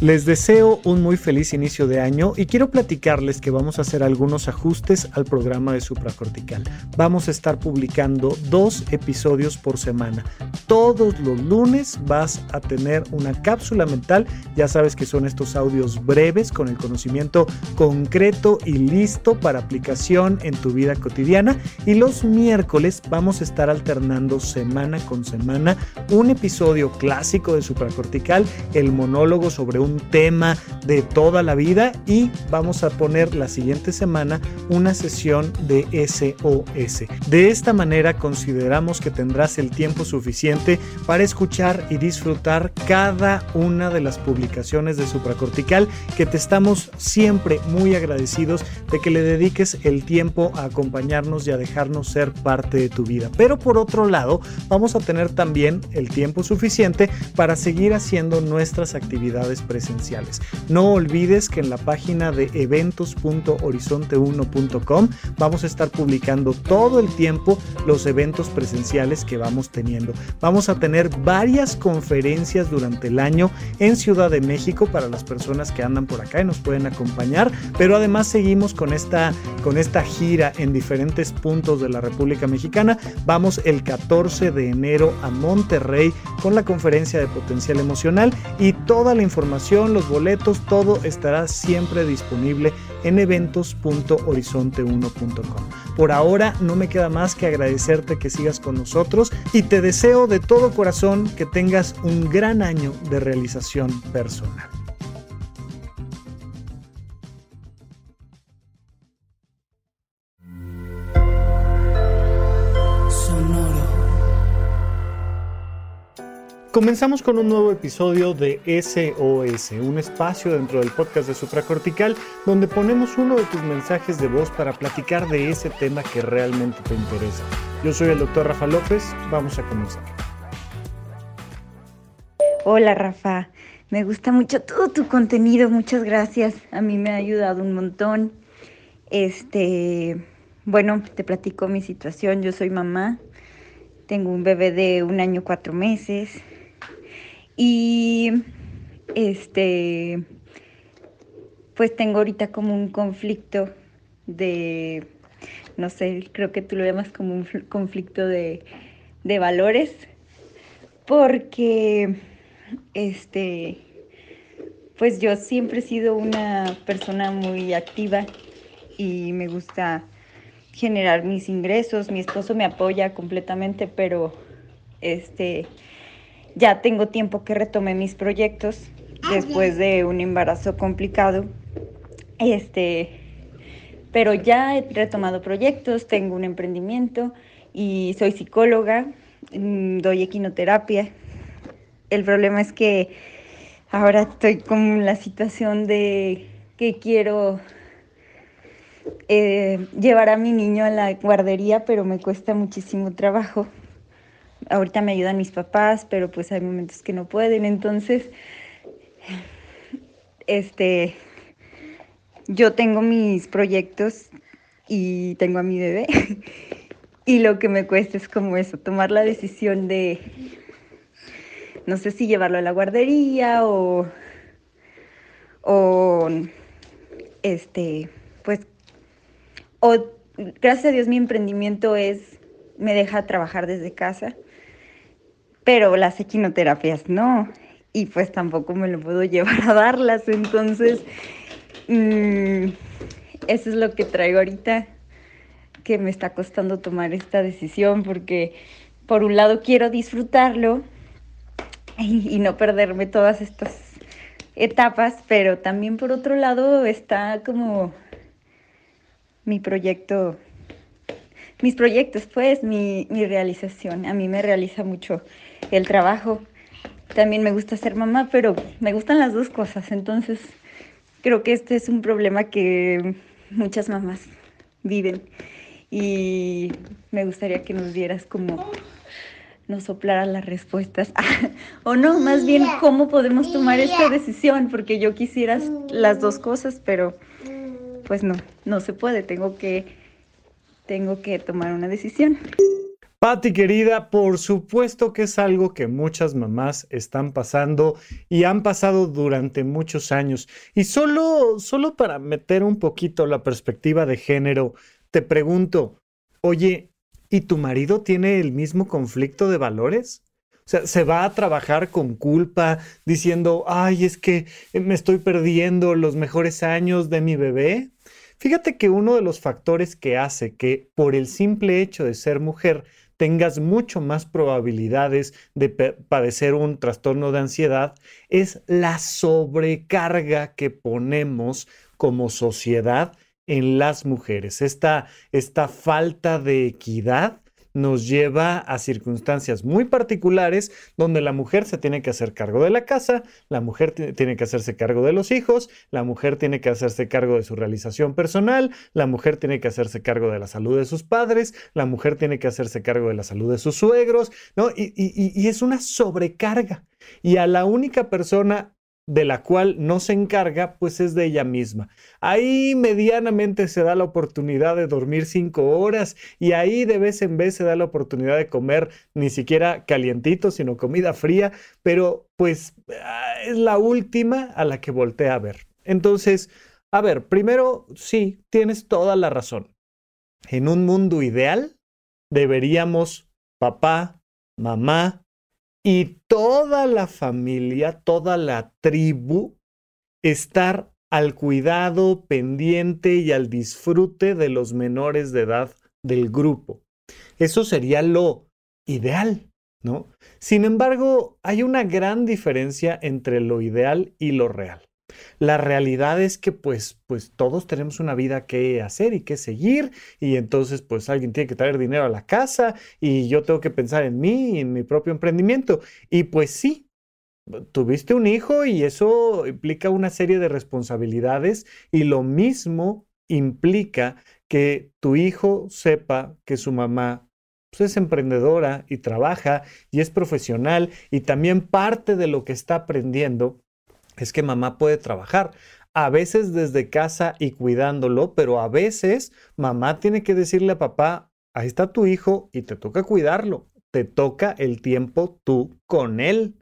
Les deseo un muy feliz inicio de año y quiero platicarles que vamos a hacer algunos ajustes al programa de supracortical. Vamos a estar publicando dos episodios por semana. Todos los lunes vas a tener una cápsula mental. Ya sabes que son estos audios breves con el conocimiento concreto y listo para aplicación en tu vida cotidiana. Y los miércoles vamos a estar alternando semana con semana un episodio clásico de supracortical, el monólogo sobre un tema de toda la vida y vamos a poner la siguiente semana una sesión de SOS. De esta manera consideramos que tendrás el tiempo suficiente para escuchar y disfrutar cada una de las publicaciones de supracortical que te estamos siempre muy agradecidos de que le dediques el tiempo a acompañarnos y a dejarnos ser parte de tu vida. Pero por otro lado, vamos a tener también el tiempo suficiente para seguir haciendo nuestras actividades no olvides que en la página de eventos.horizonte1.com vamos a estar publicando todo el tiempo los eventos presenciales que vamos teniendo. Vamos a tener varias conferencias durante el año en Ciudad de México para las personas que andan por acá y nos pueden acompañar, pero además seguimos con esta, con esta gira en diferentes puntos de la República Mexicana. Vamos el 14 de enero a Monterrey con la conferencia de potencial emocional y toda la información los boletos, todo estará siempre disponible en eventos.horizonte1.com. Por ahora no me queda más que agradecerte que sigas con nosotros y te deseo de todo corazón que tengas un gran año de realización personal. Comenzamos con un nuevo episodio de SOS, un espacio dentro del podcast de Supracortical donde ponemos uno de tus mensajes de voz para platicar de ese tema que realmente te interesa. Yo soy el doctor Rafa López, vamos a comenzar. Hola Rafa, me gusta mucho todo tu contenido, muchas gracias, a mí me ha ayudado un montón. Este, bueno, te platico mi situación, yo soy mamá, tengo un bebé de un año cuatro meses, y este, pues tengo ahorita como un conflicto de, no sé, creo que tú lo llamas como un conflicto de, de valores, porque este, pues yo siempre he sido una persona muy activa y me gusta generar mis ingresos. Mi esposo me apoya completamente, pero este ya tengo tiempo que retome mis proyectos ah, después de un embarazo complicado. Este, pero ya he retomado proyectos, tengo un emprendimiento y soy psicóloga, mm, doy equinoterapia. El problema es que ahora estoy con la situación de que quiero eh, llevar a mi niño a la guardería, pero me cuesta muchísimo trabajo ahorita me ayudan mis papás, pero pues hay momentos que no pueden, entonces, este, yo tengo mis proyectos y tengo a mi bebé y lo que me cuesta es como eso, tomar la decisión de, no sé si llevarlo a la guardería o, o este, pues, o gracias a Dios mi emprendimiento es, me deja trabajar desde casa pero las equinoterapias no. Y pues tampoco me lo puedo llevar a darlas. Entonces, mm, eso es lo que traigo ahorita, que me está costando tomar esta decisión, porque por un lado quiero disfrutarlo y no perderme todas estas etapas, pero también por otro lado está como mi proyecto mis proyectos, pues mi, realización. A mí me realiza mucho el trabajo. También me gusta ser mamá, pero me gustan las dos cosas. Entonces, creo que este es un problema que muchas mamás viven. Y me gustaría que nos dieras como nos soplaran las respuestas. o no, más bien cómo podemos tomar esta decisión, porque yo quisiera las dos cosas, pero pues no, no se puede. Tengo que tengo que tomar una decisión. Patti querida, por supuesto que es algo que muchas mamás están pasando y han pasado durante muchos años. Y solo, solo para meter un poquito la perspectiva de género, te pregunto, oye, ¿y tu marido tiene el mismo conflicto de valores? O sea, se va a trabajar con culpa, diciendo, ay, es que me estoy perdiendo los mejores años de mi bebé. Fíjate que uno de los factores que hace que por el simple hecho de ser mujer tengas mucho más probabilidades de padecer un trastorno de ansiedad es la sobrecarga que ponemos como sociedad en las mujeres, esta, esta falta de equidad nos lleva a circunstancias muy particulares donde la mujer se tiene que hacer cargo de la casa, la mujer tiene que hacerse cargo de los hijos, la mujer tiene que hacerse cargo de su realización personal, la mujer tiene que hacerse cargo de la salud de sus padres, la mujer tiene que hacerse cargo de la salud de sus suegros, ¿no? Y, y, y es una sobrecarga. Y a la única persona de la cual no se encarga, pues es de ella misma. Ahí medianamente se da la oportunidad de dormir cinco horas y ahí de vez en vez se da la oportunidad de comer ni siquiera calientito, sino comida fría, pero pues ah, es la última a la que voltea a ver. Entonces, a ver, primero, sí, tienes toda la razón. En un mundo ideal, deberíamos papá, mamá, y toda la familia, toda la tribu, estar al cuidado pendiente y al disfrute de los menores de edad del grupo. Eso sería lo ideal, ¿no? Sin embargo, hay una gran diferencia entre lo ideal y lo real. La realidad es que pues, pues todos tenemos una vida que hacer y que seguir y entonces pues alguien tiene que traer dinero a la casa y yo tengo que pensar en mí y en mi propio emprendimiento. Y pues sí, tuviste un hijo y eso implica una serie de responsabilidades y lo mismo implica que tu hijo sepa que su mamá pues, es emprendedora y trabaja y es profesional y también parte de lo que está aprendiendo es que mamá puede trabajar, a veces desde casa y cuidándolo, pero a veces mamá tiene que decirle a papá, ahí está tu hijo y te toca cuidarlo, te toca el tiempo tú con él.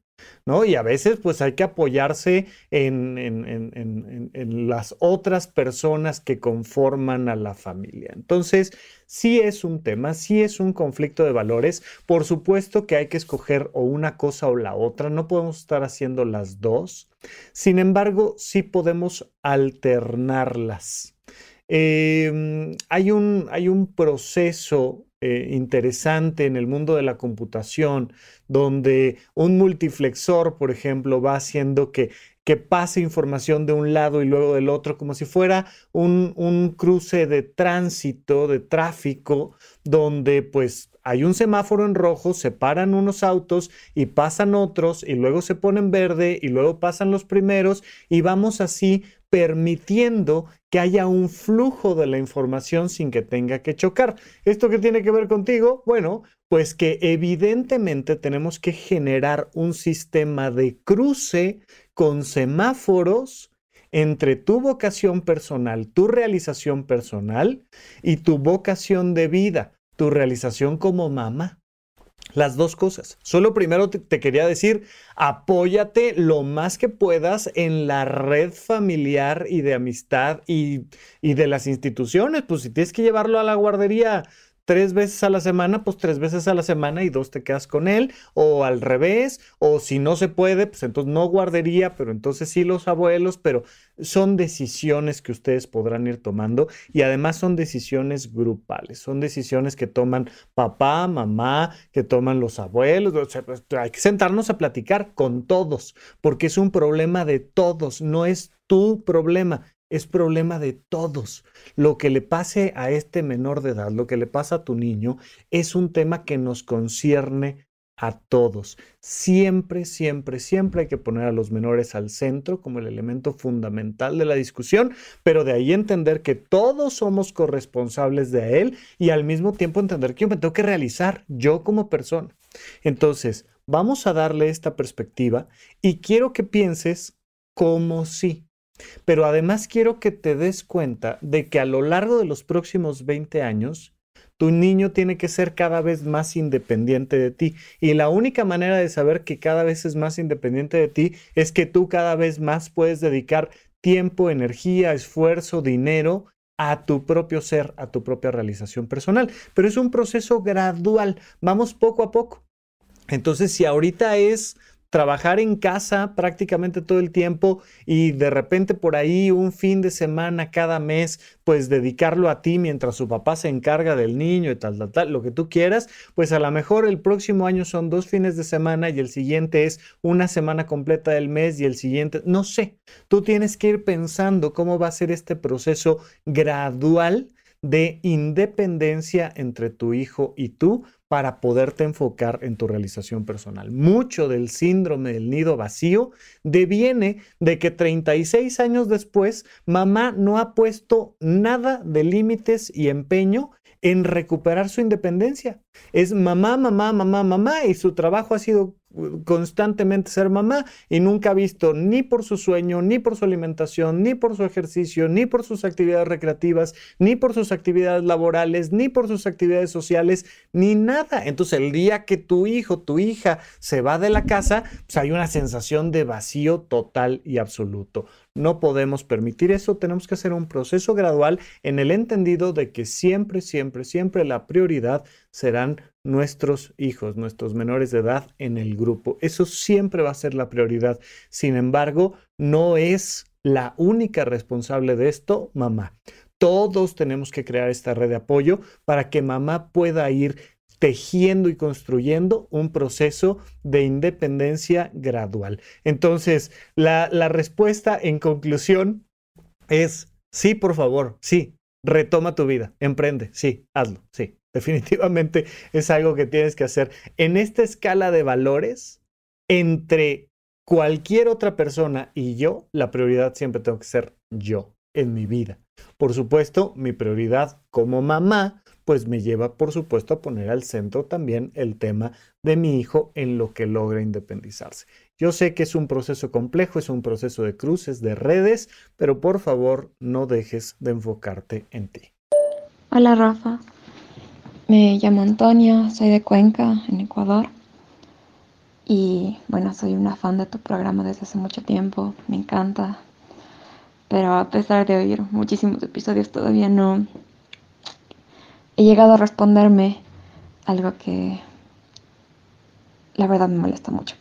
Y a veces pues hay que apoyarse en, las otras personas que conforman a la familia. Entonces, sí es un tema, sí es un conflicto de valores. Por supuesto que hay que escoger o una cosa o la otra, no podemos estar haciendo las dos. Sin embargo, sí podemos alternarlas. Em, hay, un, hay un proceso eh, interesante en el mundo de la computación, donde un multiflexor, por ejemplo, va haciendo que, que pase información de un lado y luego del otro, como si fuera un, un cruce de tránsito, de tráfico, donde pues hay un semáforo en rojo, se paran unos autos y pasan otros y luego se ponen verde y luego pasan los primeros y vamos así permitiendo que haya un flujo de la información sin que tenga que chocar. ¿Esto qué tiene que ver contigo? Bueno, pues que evidentemente tenemos que generar un sistema de cruce con semáforos entre tu vocación personal, tu realización personal y tu vocación de vida, tu realización como mamá las dos cosas. Solo primero te, quería decir, apóyate lo más que puedas en la red familiar y de amistad y, y de las instituciones. Pues si tienes que llevarlo a la guardería, tres veces a la semana, pues tres veces a la semana y dos te quedas con él, o al revés, o si no se puede, pues entonces no guardería, pero entonces sí los abuelos, pero son decisiones que ustedes podrán ir tomando y además son decisiones grupales, son decisiones que toman papá, mamá, que toman los abuelos, o pues, hay que sentarnos a platicar con todos, porque es un problema de todos, no es tu problema, es problema de todos. Lo que le pase a este menor de edad, lo que le pasa a tu niño, es un tema que nos concierne a todos. Siempre, siempre, siempre hay que poner a los menores al centro como el elemento fundamental de la discusión, pero de ahí entender que todos somos corresponsables de él y al mismo tiempo entender que yo me tengo que realizar yo como persona. Entonces, vamos a darle esta perspectiva y quiero que pienses como si pero además quiero que te des cuenta de que a lo largo de los próximos 20 años, tu niño tiene que ser cada vez más independiente de ti. Y la única manera de saber que cada vez es más independiente de ti es que tú cada vez más puedes dedicar tiempo, energía, esfuerzo, dinero a tu propio ser, a tu propia realización personal. Pero es un proceso gradual, vamos poco a poco. Entonces, si ahorita es trabajar en casa prácticamente todo el tiempo y de repente por ahí un fin de semana cada mes, pues dedicarlo a ti mientras su papá se encarga del niño y tal, tal, tal, lo que tú quieras, pues a lo mejor el próximo año son dos fines de semana y el siguiente es una semana completa del mes y el siguiente, no sé, tú tienes que ir pensando cómo va a ser este proceso gradual de independencia entre tu hijo y tú para poderte enfocar en tu realización personal. Mucho del síndrome del nido vacío deviene de que 36 años después mamá no ha puesto nada de límites y empeño en recuperar su independencia. Es mamá, mamá, mamá, mamá y su trabajo ha sido constantemente ser mamá y nunca ha visto ni por su sueño, ni por su alimentación, ni por su ejercicio, ni por sus actividades recreativas, ni por sus actividades laborales, ni por sus actividades sociales, ni nada. Entonces el día que tu hijo, tu hija se va de la casa, pues, hay una sensación de vacío total y absoluto. No podemos permitir eso, tenemos que hacer un proceso gradual en el entendido de que siempre, siempre, siempre la prioridad serán nuestros hijos, nuestros menores de edad en el grupo. Eso siempre va a ser la prioridad. Sin embargo, no es la única responsable de esto, mamá. Todos tenemos que crear esta red de apoyo para que mamá pueda ir tejiendo y construyendo un proceso de independencia gradual. Entonces, la, respuesta en conclusión es, sí, por favor, sí, retoma tu vida, emprende, sí, hazlo, sí. Definitivamente es algo que tienes que hacer. En esta escala de valores, entre cualquier otra persona y yo, la prioridad siempre tengo que ser yo en mi vida. Por supuesto, mi prioridad como mamá, pues me lleva, por supuesto, a poner al centro también el tema de mi hijo en lo que logra independizarse. Yo sé que es un proceso complejo, es un proceso de cruces, de redes, pero por favor no dejes de enfocarte en ti. Hola Rafa, me llamo Antonia, soy de Cuenca, en Ecuador. Y bueno, soy una fan de tu programa desde hace mucho tiempo, me encanta. Pero a pesar de oír muchísimos episodios, todavía no he llegado a responderme algo que la verdad me molesta mucho.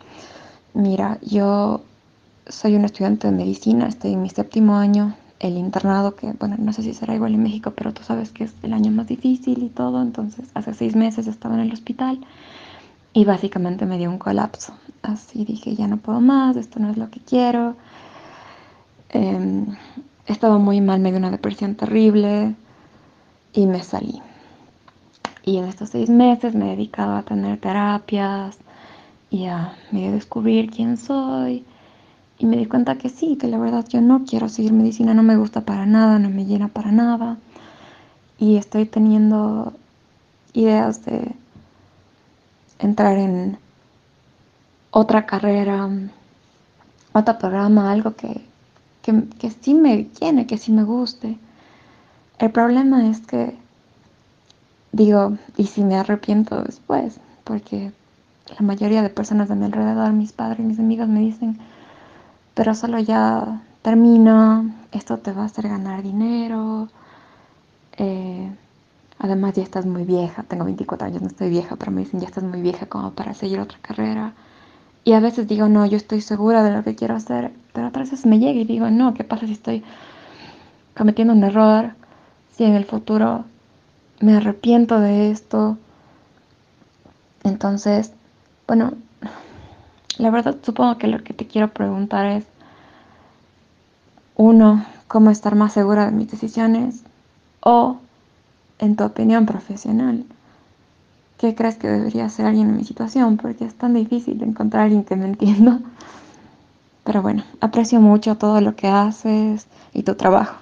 Mira, yo soy una estudiante de medicina, estoy en mi séptimo año el internado, que bueno, no sé si será igual en México, pero tú sabes que es el año más difícil y todo, entonces hace seis meses estaba en el hospital y básicamente me dio un colapso. Así dije, ya no puedo más, esto no es lo que quiero. Em, estaba muy mal, me dio una depresión terrible y me salí. Y en estos seis meses me he dedicado a tener terapias y a descubrir quién soy y me di cuenta que sí, que la verdad yo no quiero seguir medicina, no me gusta para nada, no me llena para nada. Y estoy teniendo ideas de entrar en otra carrera, otro programa, algo que, que, sí me llene, que sí me guste. El problema es que digo, y si me arrepiento después, porque la mayoría de personas de mi alrededor, mis padres, mis amigos me dicen, pero solo ya termina, esto te va a hacer ganar dinero. Eh, además ya estás muy vieja, tengo 24 años, no estoy vieja, pero me dicen ya estás muy vieja como para seguir otra carrera. Y a veces digo, no, yo estoy segura de lo que quiero hacer, pero otras veces me llega y digo, no, ¿qué pasa si estoy cometiendo un error? Si en el futuro me arrepiento de esto. Entonces, bueno, la verdad supongo que lo que te quiero preguntar es, uno, cómo estar más segura de mis decisiones o, en tu opinión profesional, ¿qué crees que debería hacer alguien en mi situación? Porque es tan difícil encontrar a alguien que me entienda. Pero bueno, aprecio mucho todo lo que haces y tu trabajo.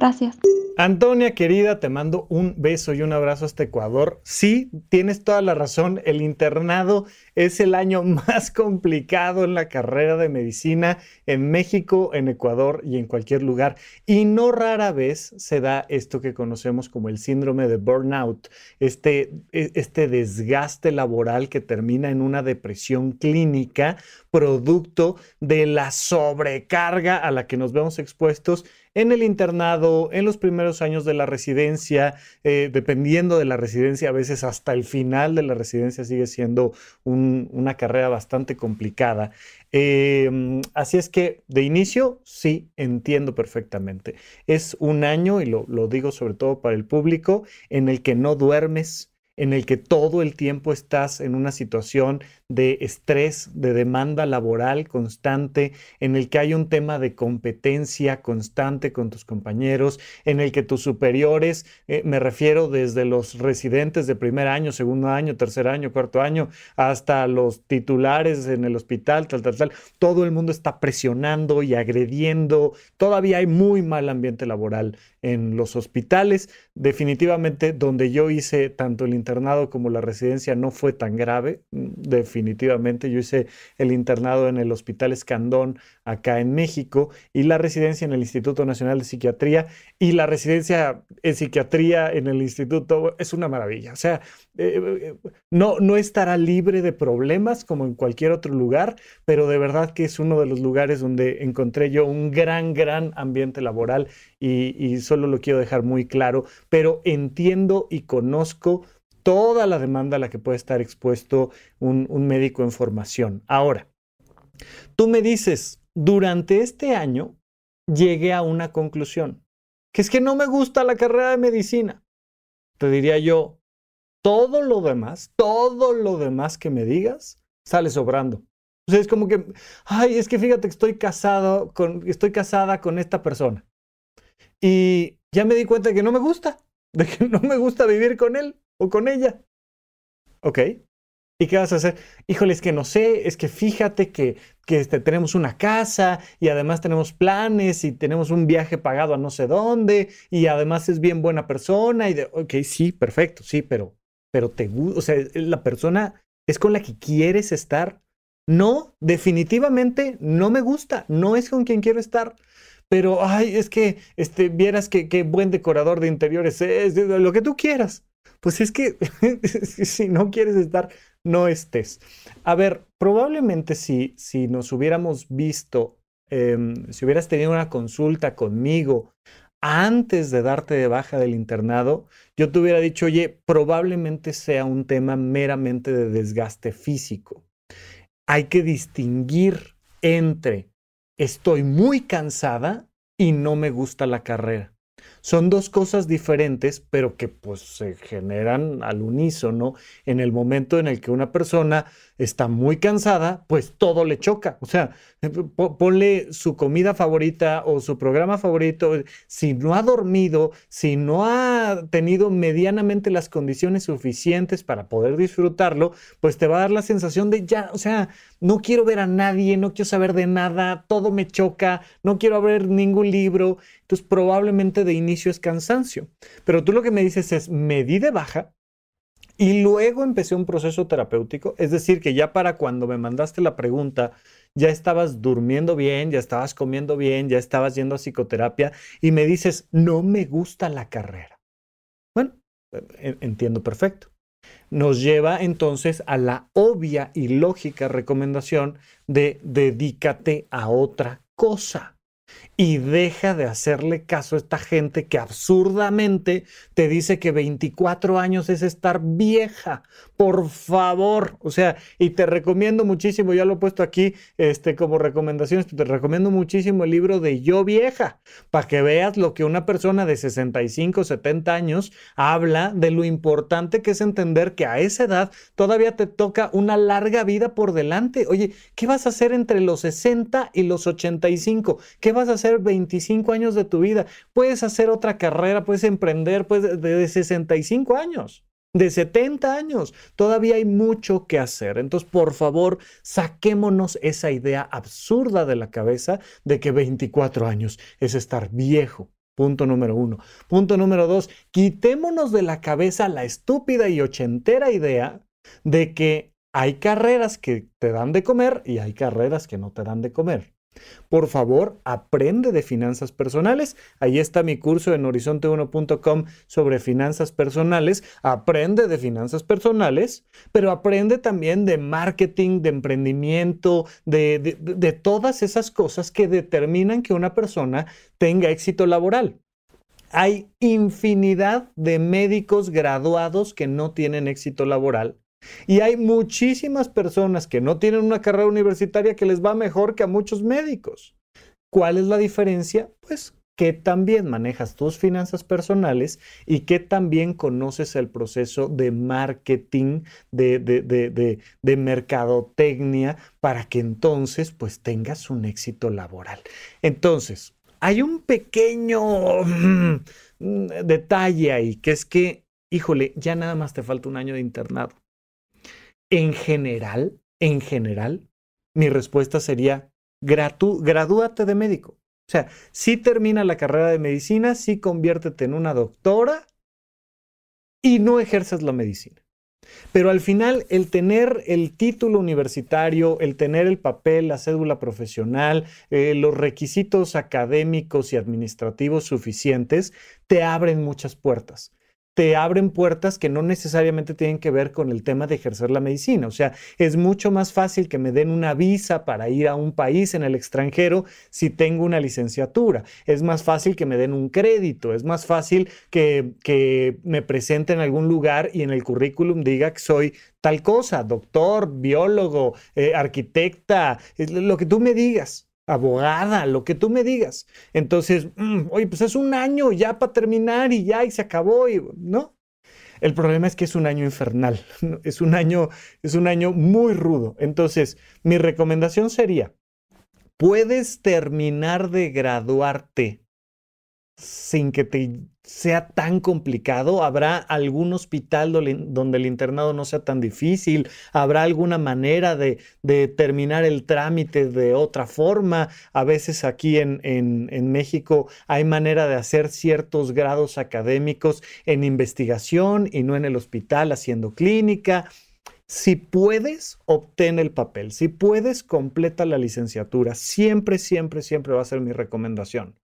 Gracias. Antonia, querida, te mando un beso y un abrazo hasta Ecuador. Sí, tienes toda la razón, el internado es el año más complicado en la carrera de medicina en México, en Ecuador y en cualquier lugar. Y no rara vez se da esto que conocemos como el síndrome de burnout, este, e, este desgaste laboral que termina en una depresión clínica producto de la sobrecarga a la que nos vemos expuestos en el internado, en los primeros años de la residencia, eh, dependiendo de la residencia, a veces hasta el final de la residencia sigue siendo una carrera bastante complicada. Em, así es que de inicio sí entiendo perfectamente. Es un año, y lo digo sobre todo para el público, en el que no duermes en el que todo el tiempo estás en una situación de estrés, de demanda laboral constante, en el que hay un tema de competencia constante con tus compañeros, en el que tus superiores, eh, me refiero desde los residentes de primer año, segundo año, tercer año, cuarto año, hasta los titulares en el hospital, tal, tal, tal, todo el mundo está presionando y agrediendo, todavía hay muy mal ambiente laboral en los hospitales. Definitivamente, donde yo hice tanto el internado como la residencia no fue tan grave. Definitivamente, yo hice el internado en el Hospital Escandón acá en México y la residencia en el Instituto Nacional de Psiquiatría y la residencia en psiquiatría en el instituto es una maravilla. O sea, eh, eh, no, no estará libre de problemas como en cualquier otro lugar, pero de verdad que es uno de los lugares donde encontré yo un gran, gran ambiente laboral y, solo lo quiero dejar muy claro, pero entiendo y conozco toda la demanda a la que puede estar expuesto un, médico en formación. Ahora, tú me dices, durante este año llegué a una conclusión, que es que no me gusta la carrera de medicina. Te diría yo, todo lo demás, todo lo demás que me digas, sale sobrando. O sea, es como que, ay, es que fíjate que estoy casado con, estoy casada con esta persona. Y ya me di cuenta de que no me gusta, de que no me gusta vivir con él o con ella. Ok. ¿Y qué vas a hacer? Híjole, es que no sé, es que fíjate que, este, tenemos una casa y además tenemos planes y tenemos un viaje pagado a no sé dónde y además es bien buena persona y de, ok, sí, perfecto, sí, pero, pero te gusta, o sea, la persona es con la que quieres estar. No, definitivamente no me gusta, no es con quien quiero estar pero ay, es que este, vieras qué buen decorador de interiores es, lo que tú quieras. Pues es que si no quieres estar, no estés. A ver, probablemente si, si nos hubiéramos visto, em, si hubieras tenido una consulta conmigo antes de darte de baja del internado, yo te hubiera dicho, oye, probablemente sea un tema meramente de desgaste físico. Hay que distinguir entre estoy muy cansada y no me gusta la carrera. Son dos cosas diferentes, pero que pues se generan al unísono en el momento en el que una persona está muy cansada, pues todo le choca. O sea, ponle su comida favorita o su programa favorito. Si no ha dormido, si no ha tenido medianamente las condiciones suficientes para poder disfrutarlo, pues te va a dar la sensación de ya, o sea, no quiero ver a nadie, no quiero saber de nada, todo me choca, no quiero ver ningún libro. Entonces probablemente de inicio inicio es cansancio. Pero tú lo que me dices es, me di de baja y luego empecé un proceso terapéutico. Es decir, que ya para cuando me mandaste la pregunta, ya estabas durmiendo bien, ya estabas comiendo bien, ya estabas yendo a psicoterapia y me dices, no me gusta la carrera. Bueno, e-, e-, entiendo perfecto. Nos lleva entonces a la obvia y lógica recomendación de dedícate a otra cosa y deja de hacerle caso a esta gente que absurdamente te dice que 24 años es estar vieja. Por favor, o sea, y te recomiendo muchísimo, ya lo he puesto aquí este, como recomendaciones, te recomiendo muchísimo el libro de Yo Vieja, para que veas lo que una persona de 65, 70 años habla de lo importante que es entender que a esa edad todavía te toca una larga vida por delante. Oye, ¿qué vas a hacer entre los 60 y los 85? ¿Qué vas a hacer? 25 años de tu vida, puedes hacer otra carrera, puedes emprender pues, de 65 años, de 70 años. Todavía hay mucho que hacer. Entonces, por favor, saquémonos esa idea absurda de la cabeza de que 24 años es estar viejo. Punto número uno. Punto número dos, quitémonos de la cabeza la estúpida y ochentera idea de que hay carreras que te dan de comer y hay carreras que no te dan de comer. Por favor, aprende de finanzas personales. Ahí está mi curso en horizonte1.com sobre finanzas personales. Aprende de finanzas personales, pero aprende también de marketing, de emprendimiento, de, de todas esas cosas que determinan que una persona tenga éxito laboral. Hay infinidad de médicos graduados que no tienen éxito laboral y hay muchísimas personas que no tienen una carrera universitaria que les va mejor que a muchos médicos. ¿Cuál es la diferencia? Pues que también manejas tus finanzas personales y que también conoces el proceso de marketing, de, mercadotecnia, para que entonces pues tengas un éxito laboral. Entonces, hay un pequeño mm, detalle ahí, que es que, híjole, ya nada más te falta un año de internado en general, en general, mi respuesta sería, gradúate de médico. O sea, si termina la carrera de medicina, sí conviértete en una doctora y no ejerces la medicina. Pero al final, el tener el título universitario, el tener el papel, la cédula profesional, eh, los requisitos académicos y administrativos suficientes, te abren muchas puertas te abren puertas que no necesariamente tienen que ver con el tema de ejercer la medicina. O sea, es mucho más fácil que me den una visa para ir a un país en el extranjero si tengo una licenciatura. Es más fácil que me den un crédito. Es más fácil que, me presente en algún lugar y en el currículum diga que soy tal cosa, doctor, biólogo, eh, arquitecta, lo que tú me digas abogada, lo que tú me digas. Entonces, mm, oye, pues es un año ya para terminar y ya, y se acabó, y, ¿no? El problema es que es un año infernal, es un año, es un año muy rudo. Entonces, mi recomendación sería, puedes terminar de graduarte sin que te sea tan complicado? ¿Habrá algún hospital donde el internado no sea tan difícil? ¿Habrá alguna manera de, terminar el trámite de otra forma? A veces aquí en, en, México hay manera de hacer ciertos grados académicos en investigación y no en el hospital haciendo clínica. Si puedes, obtén el papel. Si puedes, completa la licenciatura. Siempre, siempre, siempre va a ser mi recomendación.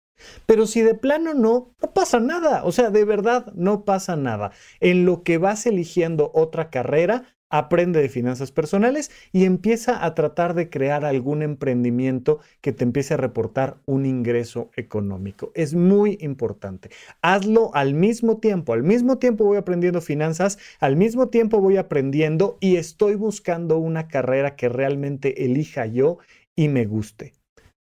Pero si de plano no, no pasa nada. O sea, de verdad no pasa nada. En lo que vas eligiendo otra carrera, aprende de finanzas personales y empieza a tratar de crear algún emprendimiento que te empiece a reportar un ingreso económico. Es muy importante. Hazlo al mismo tiempo. Al mismo tiempo voy aprendiendo finanzas, al mismo tiempo voy aprendiendo y estoy buscando una carrera que realmente elija yo y me guste.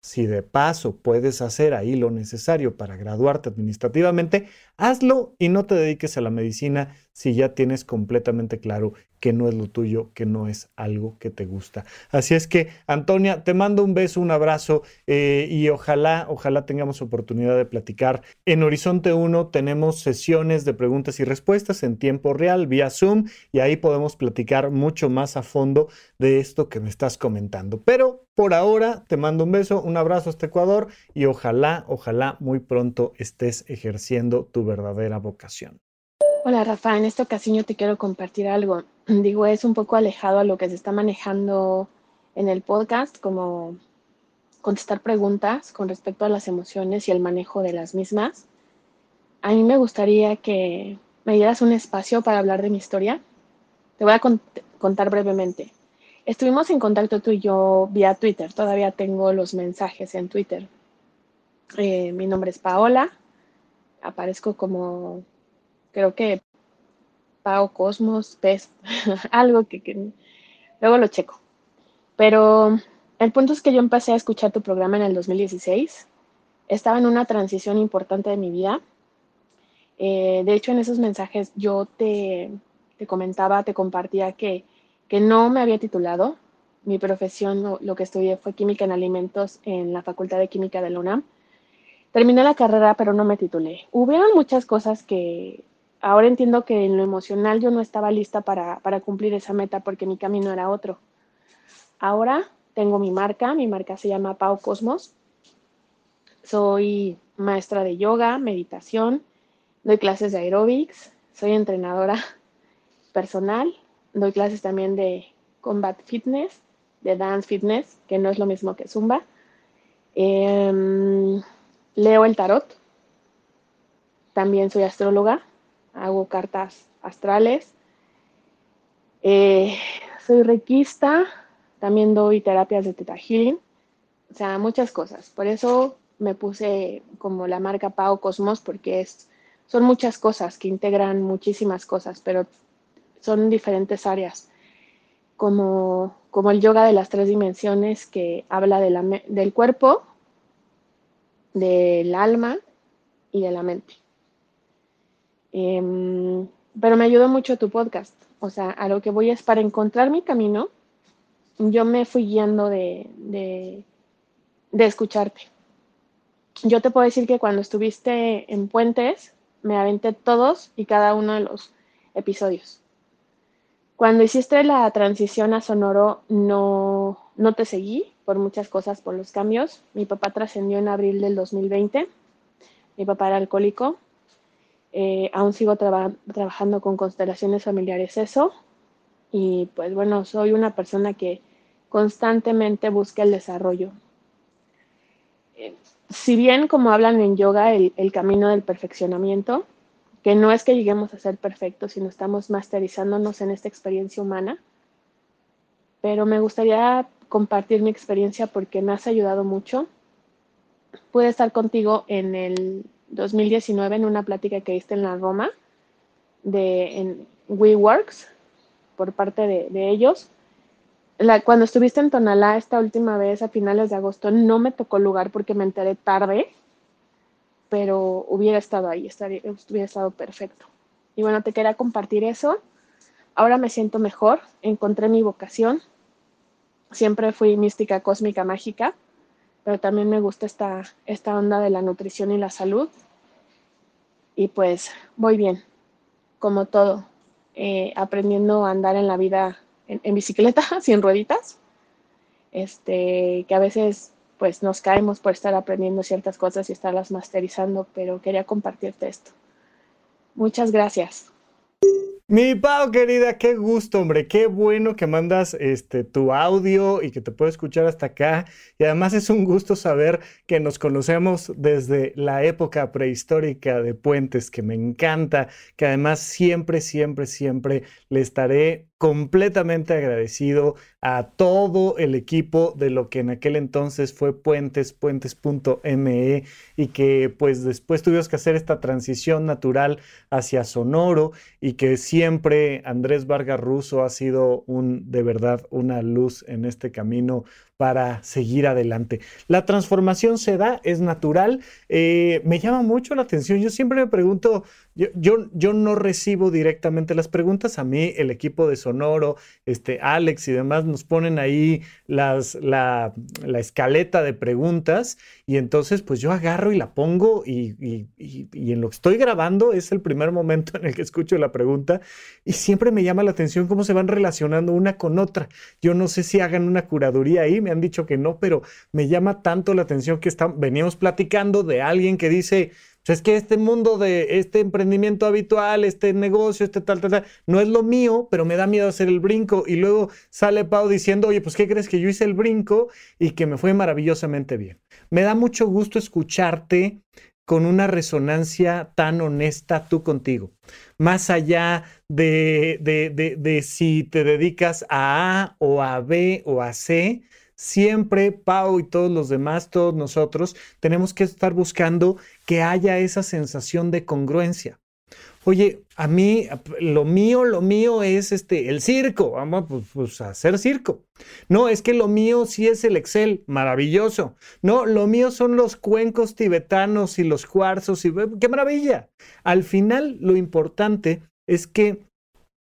Si de paso puedes hacer ahí lo necesario para graduarte administrativamente, Hazlo y no te dediques a la medicina si ya tienes completamente claro que no es lo tuyo, que no es algo que te gusta. Así es que, Antonia, te mando un beso, un abrazo eh, y ojalá, ojalá tengamos oportunidad de platicar. En Horizonte 1 tenemos sesiones de preguntas y respuestas en tiempo real vía Zoom y ahí podemos platicar mucho más a fondo de esto que me estás comentando. Pero por ahora te mando un beso, un abrazo hasta Ecuador y ojalá, ojalá muy pronto estés ejerciendo tu verdadera vocación. Hola Rafa, en esta ocasión yo te quiero compartir algo. Digo, es un poco alejado a lo que se está manejando en el podcast, como contestar preguntas con respecto a las emociones y el manejo de las mismas. A mí me gustaría que me dieras un espacio para hablar de mi historia. Te voy a contar brevemente. Estuvimos en contacto tú y yo vía Twitter. Todavía tengo los mensajes en Twitter. Eh, mi nombre es Paola aparezco como, creo que pago Cosmos pes algo que, luego lo checo. Pero el punto es que yo empecé a escuchar tu programa en el 2016. Estaba en una transición importante de mi vida. Eh, de hecho, en esos mensajes yo te, comentaba, te compartía que, no me había titulado. Mi profesión, lo, lo, que estudié fue química en alimentos en la Facultad de Química de la UNAM Terminé la carrera, pero no me titulé. Hubieron muchas cosas que ahora entiendo que en lo emocional yo no estaba lista para, cumplir esa meta porque mi camino era otro. Ahora tengo mi marca, mi marca se llama Pau Cosmos. Soy maestra de yoga, meditación, doy clases de aerobics, soy entrenadora personal, doy clases también de combat fitness, de dance fitness, que no es lo mismo que zumba. Eh, Leo el tarot. También soy astróloga. Hago cartas astrales. Eh, soy requista. También doy terapias de teta healing. O sea, muchas cosas. Por eso me puse como la marca Pau Cosmos, porque es, son muchas cosas que integran muchísimas cosas, pero son diferentes áreas. Como, como el yoga de las tres dimensiones que habla del cuerpo, del alma y de la mente. Em, pero me ayudó mucho tu podcast. O sea, a lo que voy es para encontrar mi camino, yo me fui guiando de, de, de escucharte. Yo te puedo decir que cuando estuviste en Puentes, me aventé todos y cada uno de los episodios. Cuando hiciste la transición a Sonoro, no, no te seguí por muchas cosas, por los cambios. Mi papá trascendió en abril del 2020. Mi papá era alcohólico. Eh, aún sigo trabajando con constelaciones familiares eso. Y pues bueno, soy una persona que constantemente busca el desarrollo. Eh, si bien, como hablan en yoga, el, el camino del perfeccionamiento, que no es que lleguemos a ser perfectos, sino estamos masterizándonos en esta experiencia humana. Pero me gustaría compartir mi experiencia porque me has ayudado mucho. Pude estar contigo en el 2019 en una plática que diste en la Roma de en WeWorks por parte de, ellos. cuando estuviste en Tonalá esta última vez a finales de agosto, no me tocó lugar porque me enteré tarde pero hubiera estado ahí, estaría, hubiera estado perfecto. Y bueno, te quería compartir eso. Ahora me siento mejor, encontré mi vocación. Siempre fui mística, cósmica, mágica, pero también me gusta esta, esta onda de la nutrición y la salud. Y pues voy bien, como todo, eh, aprendiendo a andar en la vida en, en bicicleta, sin rueditas, este, que a veces pues nos caemos por estar aprendiendo ciertas cosas y estarlas masterizando, pero quería compartirte esto. Muchas gracias. Mi Pau querida, qué gusto, hombre, qué bueno que mandas este tu audio y que te puedo escuchar hasta acá. Y además es un gusto saber que nos conocemos desde la época prehistórica de Puentes, que me encanta, que además siempre, siempre, siempre le estaré completamente agradecido a todo el equipo de lo que en aquel entonces fue Puentes, puentes.me y que pues después tuvimos que hacer esta transición natural hacia Sonoro y que siempre Andrés Vargas Russo ha sido un de verdad una luz en este camino para seguir adelante. La transformación se da, es natural. Eh, me llama mucho la atención. Yo siempre me pregunto, yo, yo, yo, no recibo directamente las preguntas. A mí, el equipo de Sonoro, este, Alex y demás nos ponen ahí las, la, la, escaleta de preguntas y entonces pues yo agarro y la pongo y, y, y, y en lo que estoy grabando es el primer momento en el que escucho la pregunta y siempre me llama la atención cómo se van relacionando una con otra. Yo no sé si hagan una curaduría ahí. Me han dicho que no, pero me llama tanto la atención que veníamos platicando de alguien que dice, pues es que este mundo de este emprendimiento habitual, este negocio, este tal, tal, tal, no es lo mío, pero me da miedo hacer el brinco. Y luego sale Pau diciendo, oye, pues ¿qué crees que yo hice el brinco y que me fue maravillosamente bien? Me da mucho gusto escucharte con una resonancia tan honesta tú contigo, más allá de, de si te dedicas a A o a B o a C, Siempre Pau y todos los demás, todos nosotros, tenemos que estar buscando que haya esa sensación de congruencia. Oye, a mí lo mío, lo mío es este el circo, vamos ah, pues, a pues, hacer circo. No, es que lo mío sí es el Excel, maravilloso. No, lo mío son los cuencos tibetanos y los cuarzos y qué maravilla. Al final lo importante es que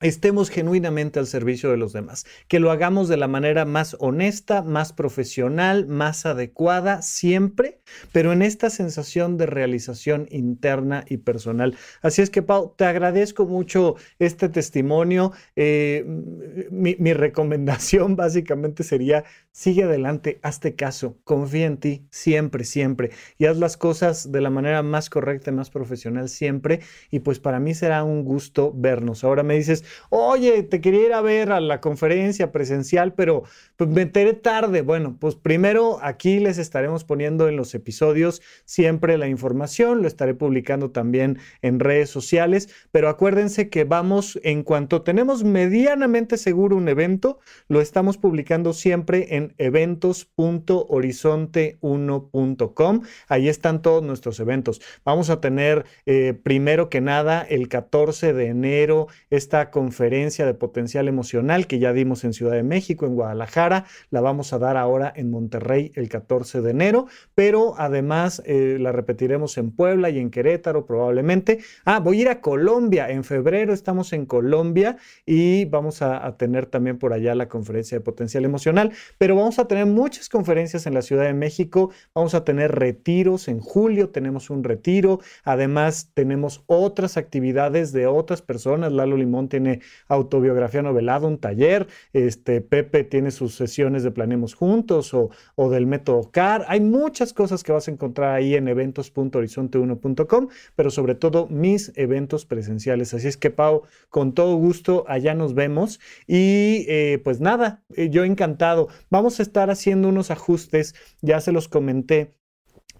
estemos genuinamente al servicio de los demás, que lo hagamos de la manera más honesta, más profesional, más adecuada, siempre, pero en esta sensación de realización interna y personal. Así es que, Pau, te agradezco mucho este testimonio. Eh, mm, mi, mi recomendación básicamente sería, sigue adelante, hazte caso, confía en ti siempre, siempre, y haz las cosas de la manera más correcta más profesional siempre. Y pues para mí será un gusto vernos. Ahora me dices, oye, te quería ir a ver a la conferencia presencial, pero pues, me enteré tarde. Bueno, pues primero aquí les estaremos poniendo en los episodios siempre la información, lo estaré publicando también en redes sociales, pero acuérdense que vamos, en cuanto tenemos medianamente seguro un evento, lo estamos publicando siempre en eventos.horizonte1.com. Ahí están todos nuestros eventos. Vamos a tener eh, primero que nada el 14 de enero esta conferencia conferencia de potencial emocional que ya dimos en Ciudad de México, en Guadalajara, la vamos a dar ahora en Monterrey el 14 de enero, pero además eh, la repetiremos en Puebla y en Querétaro probablemente. Ah, voy a ir a Colombia, en febrero estamos en Colombia y vamos a tener también por allá la conferencia de potencial emocional, pero vamos a tener muchas conferencias en la Ciudad de México, vamos a tener retiros en julio, tenemos un retiro, además tenemos otras actividades de otras personas, Lalo Limón tiene autobiografía novelada, un taller, este, Pepe tiene sus sesiones de Planemos Juntos o, o del método CAR. Hay muchas cosas que vas a encontrar ahí en eventos.horizonte1.com, pero sobre todo mis eventos presenciales. Así es que, Pau, con todo gusto, allá nos vemos. Y eh, pues nada, eh, yo encantado. Vamos a estar haciendo unos ajustes, ya se los comenté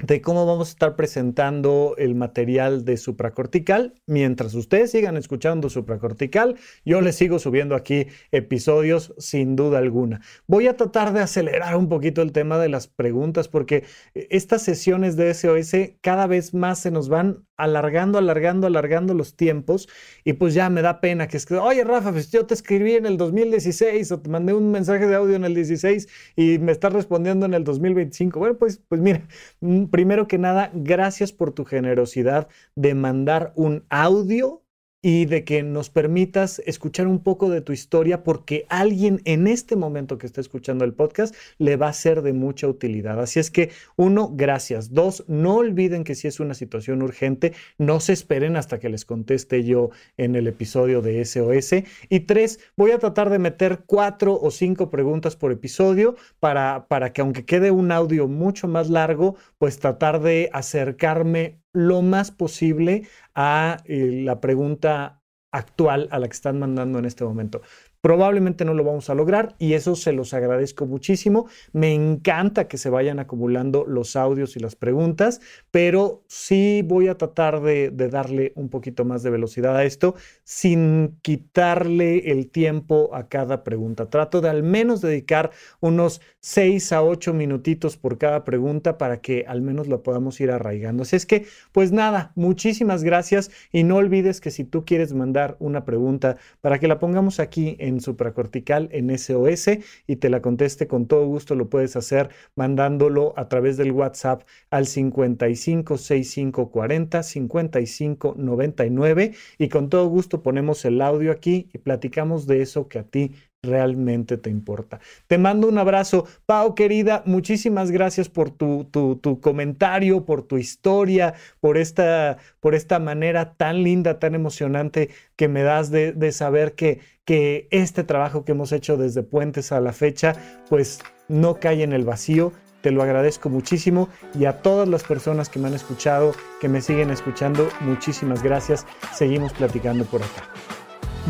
de cómo vamos a estar presentando el material de supracortical. Mientras ustedes sigan escuchando supracortical, yo les sigo subiendo aquí episodios sin duda alguna. Voy a tratar de acelerar un poquito el tema de las preguntas porque eh, estas sesiones de SOS cada vez más se nos van alargando, alargando, alargando los tiempos y pues ya me da pena que es que, oye Rafa, pues yo te escribí en el 2016 o te mandé un mensaje de audio en el 16 y me estás respondiendo en el 2025. Bueno, pues, pues mira mm, primero que nada, gracias por tu generosidad de mandar un audio y de que nos permitas escuchar un poco de tu historia porque alguien en este momento que está escuchando el podcast le va a ser de mucha utilidad. Así es que, uno, gracias. Dos, no olviden que si es una situación urgente, no se esperen hasta que les conteste yo en el episodio de SOS. Y tres, voy a tratar de meter cuatro o cinco preguntas por episodio para, para que aunque quede un audio mucho más largo, pues tratar de acercarme lo más posible a eh, la pregunta actual a la que están mandando en este momento. Probablemente no lo vamos a lograr y eso se los agradezco muchísimo. Me encanta que se vayan acumulando los audios y las preguntas, pero sí voy a tratar de, darle un poquito más de velocidad a esto sin quitarle el tiempo a cada pregunta. Trato de al menos dedicar unos 6 a 8 minutitos por cada pregunta para que al menos lo podamos ir arraigando. Así es que, pues nada, muchísimas gracias y no olvides que si tú quieres mandar una pregunta para que la pongamos aquí en en supracortical en SOS y te la conteste con todo gusto. Lo puedes hacer mandándolo a través del WhatsApp al 55 55 99 y con todo gusto ponemos el audio aquí y platicamos de eso que a ti realmente te importa. Te mando un abrazo. Pau, querida, muchísimas gracias por tu, tu, tu comentario, por tu historia, por esta, por esta manera tan linda, tan emocionante que me das de, de saber que, que este trabajo que hemos hecho desde Puentes a la fecha, pues no cae en el vacío, te lo agradezco muchísimo y a todas las personas que me han escuchado, que me siguen escuchando, muchísimas gracias. Seguimos platicando por acá.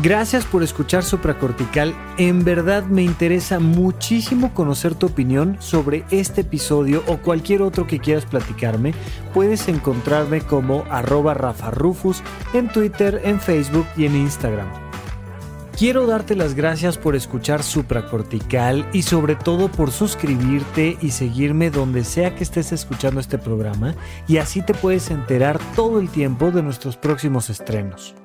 Gracias por escuchar Supracortical. En verdad me interesa muchísimo conocer tu opinión sobre este episodio o cualquier otro que quieras platicarme. Puedes encontrarme como arroba Rafa en Twitter, en Facebook y en Instagram. Quiero darte las gracias por escuchar Supracortical y sobre todo por suscribirte y seguirme donde sea que estés escuchando este programa y así te puedes enterar todo el tiempo de nuestros próximos estrenos.